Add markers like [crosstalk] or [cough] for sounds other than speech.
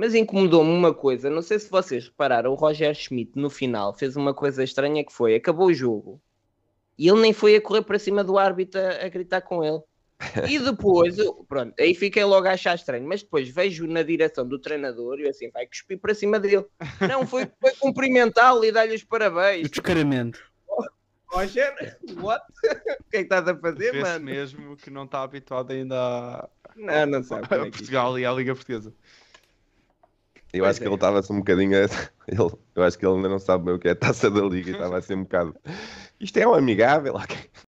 Mas incomodou-me uma coisa, não sei se vocês repararam, o Roger Schmidt no final fez uma coisa estranha que foi, acabou o jogo e ele nem foi a correr para cima do árbitro a, a gritar com ele. E depois, pronto, aí fiquei logo a achar estranho, mas depois vejo na direção do treinador e eu assim, vai cuspir para cima dele. Não, foi, foi cumprimentá-lo e dar-lhe os parabéns. O descaramento. Roger, what? [laughs] O que é que estás a fazer, Vê mano? mesmo que não está habituado ainda a, não, não sabe, a é Portugal e à Liga Portuguesa. Eu pois acho é. que ele é. estava assim um bocadinho. [laughs] Ele, eu acho que ele ainda não sabe bem o que é a taça da liga e estava assim um bocado. Isto é um amigável, ok?